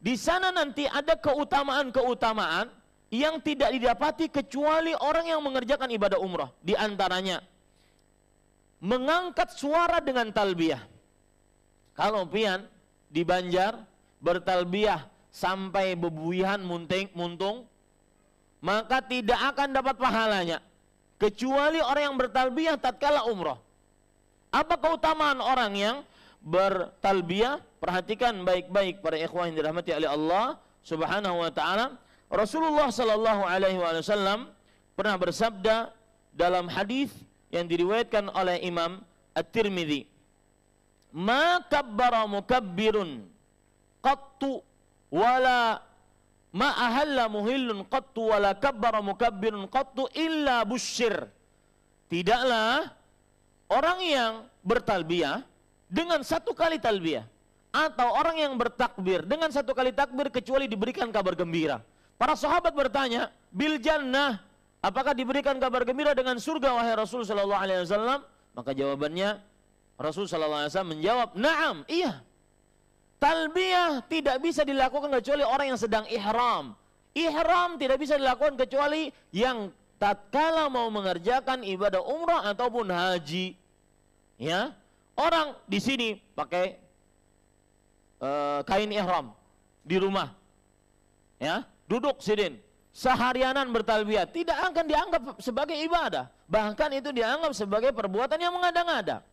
Di sana nanti ada keutamaan-keutamaan yang tidak didapati kecuali orang yang mengerjakan ibadah umrah. Di antaranya mengangkat suara dengan talbiah. Kalau pian di Banjar bertalbiyah sampai bebuihan munting, muntung, maka tidak akan dapat pahalanya kecuali orang yang bertalbiah tatkala umroh. Apa keutamaan orang yang bertalbiyah, perhatikan baik-baik para ikhwah yang dirahmati oleh Allah Subhanahu wa taala. Rasulullah sallallahu alaihi wasallam pernah bersabda dalam hadis yang diriwayatkan oleh Imam At-Tirmidzi. Ma kabbara mukabbirun qattu wala ma ahalla muhillun qattu wala kabbara mukabbirun qattu illa bushir Tidaklah orang yang bertalbiyah dengan satu kali talbiyah atau orang yang bertakbir dengan satu kali takbir kecuali diberikan kabar gembira. Para sahabat bertanya, "Bil jannah, apakah diberikan kabar gembira dengan surga wahai Rasul sallallahu alaihi wasallam?" Maka jawabannya Rasul sallallahu alaihi wasallam menjawab, "Na'am, iya." Talbiyah tidak bisa dilakukan kecuali orang yang sedang ihram. Ihram tidak bisa dilakukan kecuali yang tatkala mau mengerjakan ibadah umrah ataupun haji. Ya, Orang di sini pakai e, kain ihram di rumah. Ya, duduk sidin, seharianan bertalbiyah tidak akan dianggap sebagai ibadah. Bahkan itu dianggap sebagai perbuatan yang mengada-ngada.